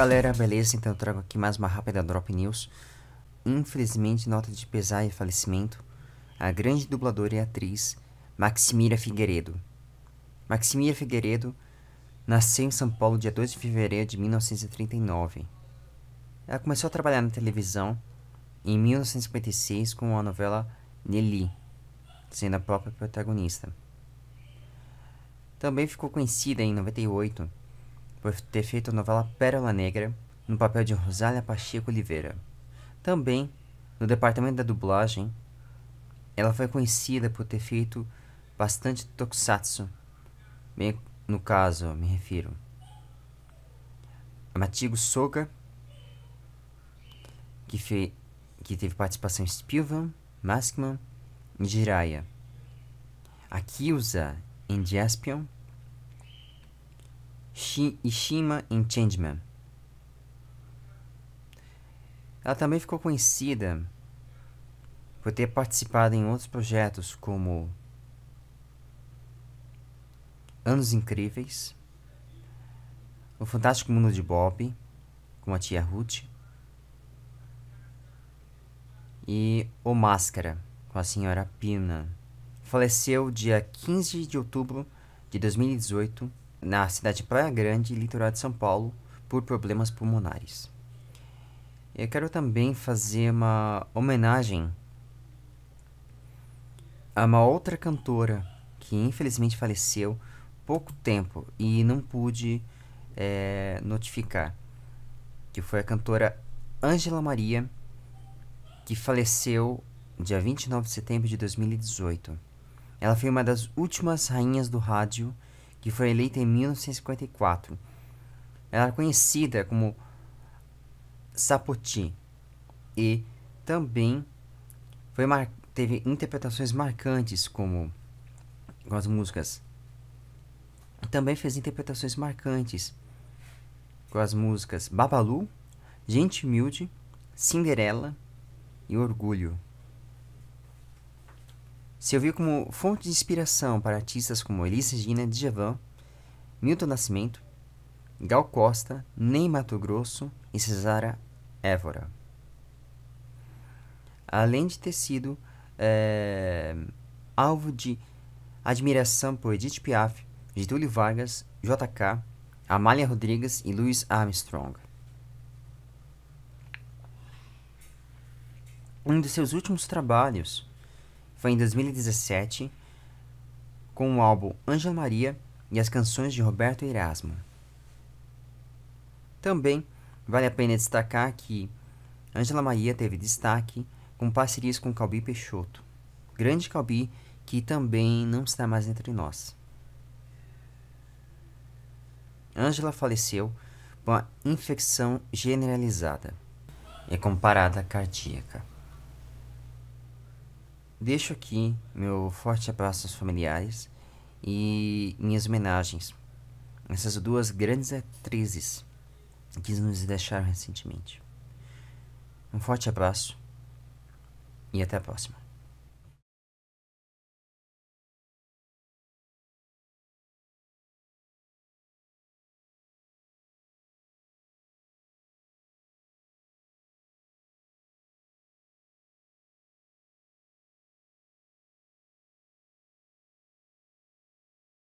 galera, beleza? Então eu trago aqui mais uma rápida Drop News. Infelizmente, nota de pesar e falecimento, a grande dubladora e atriz Maximira Figueiredo. Maximira Figueiredo nasceu em São Paulo dia 2 de fevereiro de 1939. Ela começou a trabalhar na televisão em 1956 com a novela Nelly, sendo a própria protagonista. Também ficou conhecida em 98 por ter feito a novela Pérola Negra, no papel de Rosália Pacheco Oliveira. Também, no departamento da dublagem, ela foi conhecida por ter feito bastante tokusatsu, bem, no caso, me refiro. A Matigo Soga, que, fe, que teve participação em Spielman, Maskman e Jiraiya. A Kyuza em Jaspion Ishima em Changeman. Ela também ficou conhecida por ter participado em outros projetos como Anos Incríveis, O Fantástico Mundo de Bob, com a tia Ruth, e O Máscara, com a senhora Pina. Faleceu dia 15 de outubro de 2018 na cidade de Praia Grande, litoral de São Paulo, por problemas pulmonares. Eu quero também fazer uma homenagem a uma outra cantora que infelizmente faleceu pouco tempo e não pude é, notificar, que foi a cantora Ângela Maria, que faleceu dia 29 de setembro de 2018. Ela foi uma das últimas rainhas do rádio que foi eleita em 1954. Ela era é conhecida como Sapoti e também foi teve interpretações marcantes como com as músicas. Também fez interpretações marcantes com as músicas Babalu, Gente Humilde, Cinderela e Orgulho. Serviu como fonte de inspiração para artistas como Elis Regina Javan, Milton Nascimento, Gal Costa, Ney Mato Grosso e Cesara Évora. Além de ter sido é, alvo de admiração por Edith Piaf, Getúlio Vargas, JK, Amália Rodrigues e Louis Armstrong. Um de seus últimos trabalhos foi em 2017 com o álbum Ângela Maria e as canções de Roberto Erasmo. Também vale a pena destacar que Ângela Maria teve destaque com parcerias com Calbi Peixoto, grande Calbi que também não está mais entre nós. Ângela faleceu com uma infecção generalizada e é comparada cardíaca. Deixo aqui meu forte abraço aos familiares e minhas homenagens a essas duas grandes atrizes que nos deixaram recentemente. Um forte abraço e até a próxima.